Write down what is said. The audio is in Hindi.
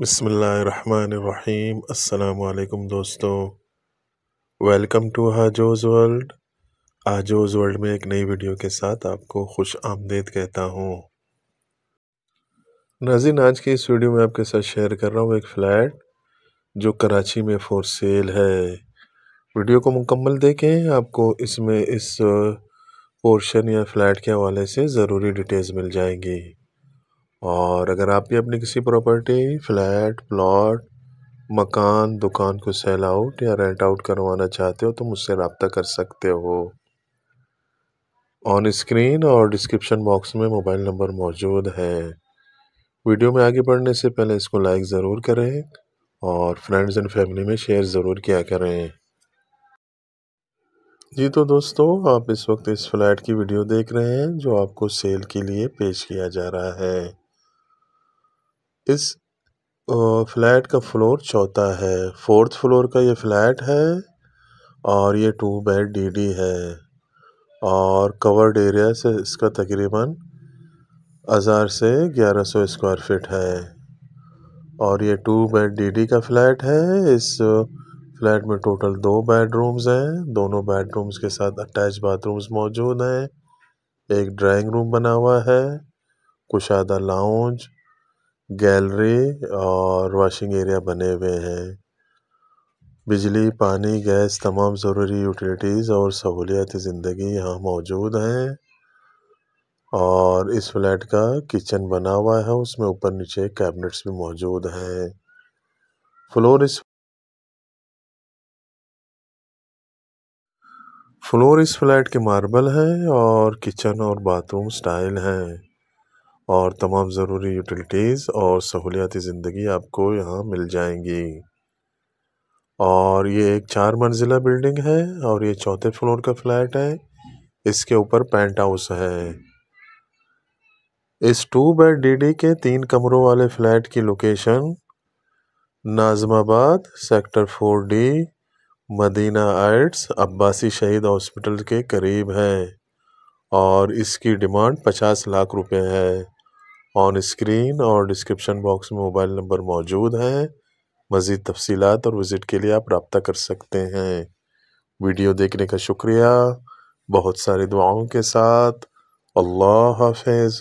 बसमीम् अल्लाम दोस्तों वेलकम टू हाजोज़ वर्ल्ड आजोज़ वर्ल्ड में एक नई वीडियो के साथ आपको खुश आमदेद कहता हूँ नाजिन आज की इस वीडियो में आपके साथ शेयर कर रहा हूँ एक फ़्लैट जो कराची में फ़ोर सेल है वीडियो को मुकम्मल देखें आपको इसमें इस पोर्शन या फ़्लैट के हवाले से ज़रूरी डिटेल्स मिल जाएंगी और अगर आप भी अपनी किसी प्रॉपर्टी फ्लैट प्लॉट मकान दुकान को सेल आउट या रेंट आउट करवाना चाहते हो तो मुझसे रबता कर सकते हो ऑन स्क्रीन और डिस्क्रिप्शन बॉक्स में मोबाइल नंबर मौजूद है वीडियो में आगे बढ़ने से पहले इसको लाइक ज़रूर करें और फ्रेंड्स एंड फैमिली में शेयर ज़रूर किया करें जी तो दोस्तों आप इस वक्त इस फ्लैट की वीडियो देख रहे हैं जो आपको सेल के लिए पेश किया जा रहा है इस फ्लैट का फ्लोर चौथा है फोर्थ फ्लोर का ये फ्लैट है और ये टू बेड डीडी है और कवर्ड एरिया से इसका तकरीबन हज़ार से 1100 स्क्वायर फीट है और ये टू बेड डीडी का फ्लैट है इस फ्लैट में टोटल दो बेडरूम्स हैं दोनों बेडरूम्स के साथ अटैच बाथरूम्स मौजूद हैं एक ड्राइंग रूम बना हुआ है कुशादा लाउंज गैलरी और वाशिंग एरिया बने हुए हैं बिजली पानी गैस तमाम ज़रूरी यूटिलिटीज़ और सहूलियात ज़िंदगी यहाँ मौजूद हैं और इस फ्लैट का किचन बना हुआ है उसमें ऊपर नीचे कैबिनेट्स भी मौजूद हैं फ्लोर इस फ्लोर इस फ्लैट के मार्बल हैं और किचन और बाथरूम स्टाइल हैं और तमाम ज़रूरी यूटिलिटीज़ और सहूलियाती ज़िंदगी आपको यहाँ मिल जाएंगी और ये एक चार मंजिला बिल्डिंग है और ये चौथे फ्लोर का फ्लैट है इसके ऊपर पेंट हाउस है इस टू बेड डीडी के तीन कमरों वाले फ्लैट की location Nazimabad sector four D Madina Heights Abbasi Shaheed Hospital के करीब है और इसकी डिमांड पचास लाख रुपए है ऑन स्क्रीन और डिस्क्रिप्शन बॉक्स में मोबाइल नंबर मौजूद हैं मज़ीद तफसीत और विज़िट के लिए आप रबता कर सकते हैं वीडियो देखने का शुक्रिया बहुत सारी दुआओं के साथ अल्लाह हाफिज़